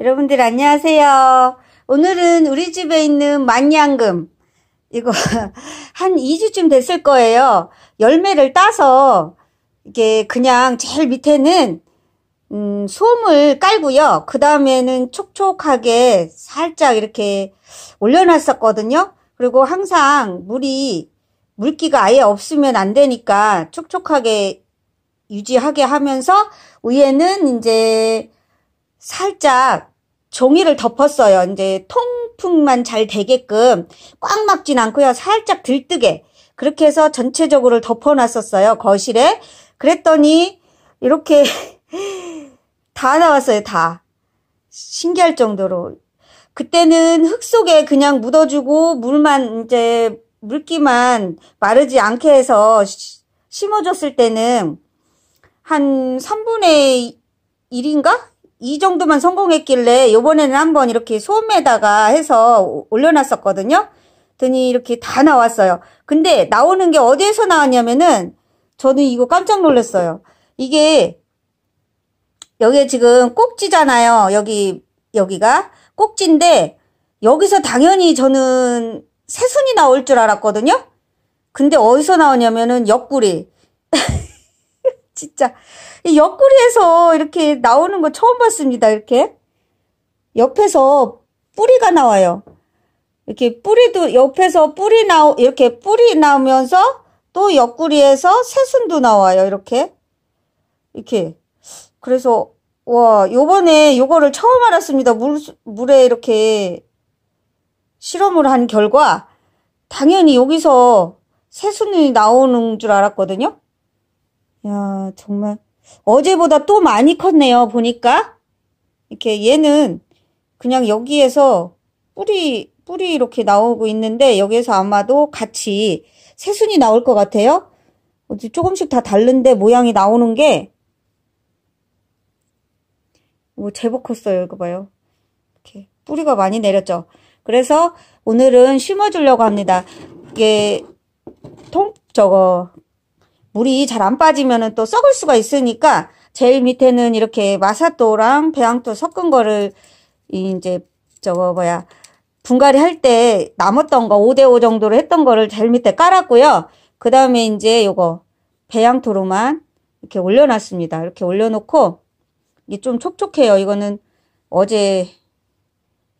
여러분들 안녕하세요. 오늘은 우리 집에 있는 만양금 이거 한 2주쯤 됐을 거예요. 열매를 따서 이게 그냥 제일 밑에는 음, 솜을 깔고요. 그 다음에는 촉촉하게 살짝 이렇게 올려놨었거든요. 그리고 항상 물이 물기가 아예 없으면 안 되니까 촉촉하게 유지하게 하면서 위에는 이제 살짝 종이를 덮었어요. 이제 통풍만 잘 되게끔 꽉 막진 않고요. 살짝 들뜨게 그렇게 해서 전체적으로 덮어놨었어요. 거실에. 그랬더니 이렇게 다 나왔어요. 다. 신기할 정도로. 그때는 흙 속에 그냥 묻어주고 물만 이제 물기만 마르지 않게 해서 심어줬을 때는 한 3분의 1인가? 이 정도만 성공했길래 요번에는 한번 이렇게 소음에다가 해서 올려놨었거든요. 더니 이렇게 다 나왔어요. 근데 나오는 게 어디에서 나왔냐면은 저는 이거 깜짝 놀랐어요. 이게 여기에 지금 꼭지잖아요. 여기 여기가 꼭지인데 여기서 당연히 저는 새순이 나올 줄 알았거든요. 근데 어디서 나오냐면은 옆구리 진짜. 이 옆구리에서 이렇게 나오는 거 처음 봤습니다. 이렇게. 옆에서 뿌리가 나와요. 이렇게 뿌리도 옆에서 뿌리 나오 이렇게 뿌리 나오면서 또 옆구리에서 새순도 나와요. 이렇게. 이렇게. 그래서 와, 요번에 요거를 처음 알았습니다. 물 물에 이렇게 실험을 한 결과 당연히 여기서 새순이 나오는 줄 알았거든요. 야, 정말 어제보다 또 많이 컸네요. 보니까 이렇게 얘는 그냥 여기에서 뿌리 뿌리 이렇게 나오고 있는데 여기에서 아마도 같이 새순이 나올 것 같아요. 조금씩 다 다른데 모양이 나오는 게뭐 제법 컸어요. 이거 봐요. 이렇게 뿌리가 많이 내렸죠. 그래서 오늘은 심어주려고 합니다. 이게 통 저거 물이 잘 안 빠지면 또 썩을 수가 있으니까 제일 밑에는 이렇게 마사또랑 배양토 섞은 거를 이제 저거 뭐야 분갈이 할 때 남았던 거 5대5 정도로 했던 거를 제일 밑에 깔았고요. 그 다음에 이제 요거 배양토로만 이렇게 올려놨습니다. 이렇게 올려놓고 이게 좀 촉촉해요. 이거는 어제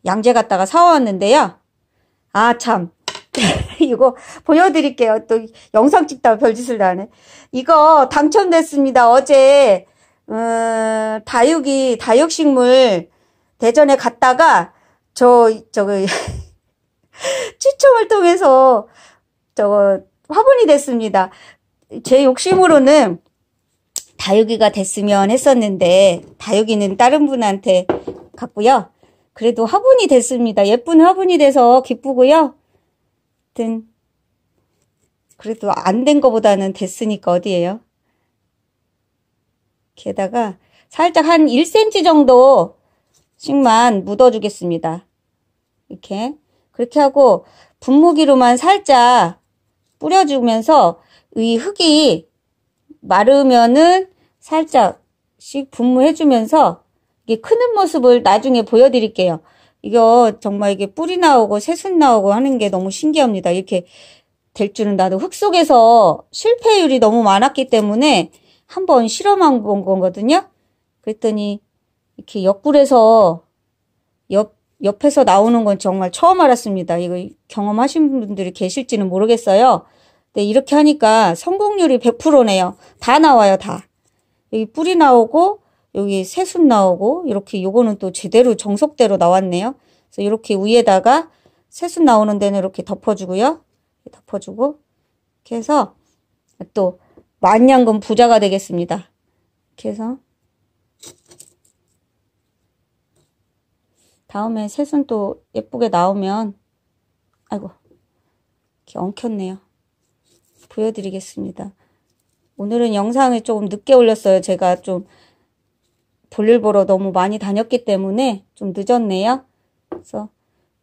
양재 갔다가 사왔는데요. 아참 이거 보여드릴게요. 또 영상 찍다가 별짓을 다하네. 이거 당첨됐습니다. 어제 음, 다육이 다육식물 대전에 갔다가 저 저거 추첨을 통해서 저거 화분이 됐습니다. 제 욕심으로는 다육이가 됐으면 했었는데 다육이는 다른 분한테 갔고요. 그래도 화분이 됐습니다. 예쁜 화분이 돼서 기쁘고요. 하여튼 그래도 안 된 거보다는 됐으니까 어디예요? 게다가 살짝 한 1cm 정도씩만 묻어주겠습니다. 이렇게 그렇게 하고 분무기로만 살짝 뿌려주면서 이 흙이 마르면은 살짝씩 분무해주면서 이게 크는 모습을 나중에 보여드릴게요. 이거 정말 이게 뿌리 나오고 새순 나오고 하는 게 너무 신기합니다. 이렇게 될 줄은 나도 흙 속에서 실패율이 너무 많았기 때문에 한 번 실험한 본 거거든요. 그랬더니 이렇게 옆굴에서 옆 옆에서 나오는 건 정말 처음 알았습니다. 이거 경험하신 분들이 계실지는 모르겠어요. 근데 이렇게 하니까 성공률이 100%네요. 다 나와요, 다. 여기 뿌리 나오고 여기 새순 나오고 이렇게 요거는 또 제대로 정석대로 나왔네요. 그래서 이렇게 위에다가 새순 나오는 데는 이렇게 덮어주고요. 덮어주고 이렇게 해서 또 만냥금 부자가 되겠습니다. 이렇게 해서 다음에 새순 또 예쁘게 나오면 아이고 이렇게 엉켰네요. 보여드리겠습니다. 오늘은 영상을 조금 늦게 올렸어요. 제가 좀 볼일 보러 너무 많이 다녔기 때문에 좀 늦었네요. 그래서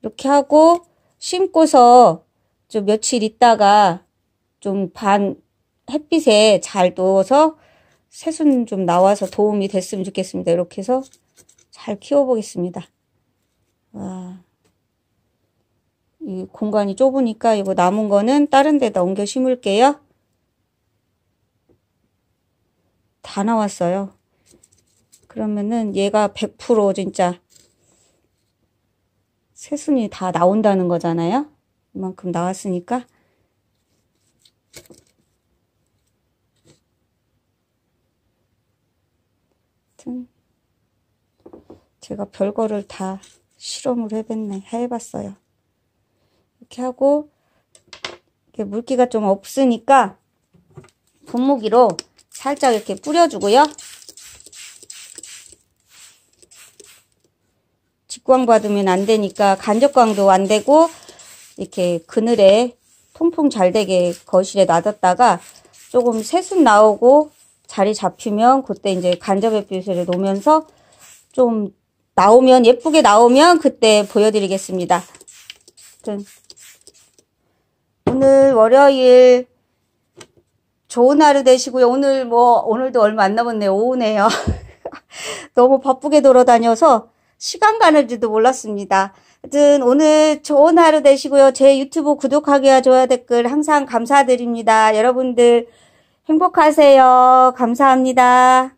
이렇게 하고 심고서 좀 며칠 있다가 좀 반 햇빛에 잘 누워서 새순 좀 나와서 도움이 됐으면 좋겠습니다. 이렇게 해서 잘 키워보겠습니다. 와, 이 공간이 좁으니까 이거 남은 거는 다른 데다 옮겨 심을게요. 다 나왔어요. 그러면은 얘가 100% 진짜 새순이 다 나온다는 거잖아요. 이만큼 나왔으니까 제가 별거를 다 실험을 해봤네, 해봤어요. 이렇게 하고 이렇게 물기가 좀 없으니까 분무기로 살짝 이렇게 뿌려주고요. 직광 받으면 안 되니까 간접광도 안 되고 이렇게 그늘에 통풍 잘 되게 거실에 놔뒀다가 조금 새순 나오고 자리 잡히면 그때 이제 간접 햇빛을 놓으면서 좀 나오면 예쁘게 나오면 그때 보여드리겠습니다. 오늘 월요일 좋은 하루 되시고요. 오늘 뭐 오늘도 얼마 안 남았네요. 오후네요. 너무 바쁘게 돌아다녀서 시간 가는지도 몰랐습니다. 하여튼 오늘 좋은 하루 되시고요. 제 유튜브 구독하기와 좋아요 댓글 항상 감사드립니다. 여러분들 행복하세요. 감사합니다.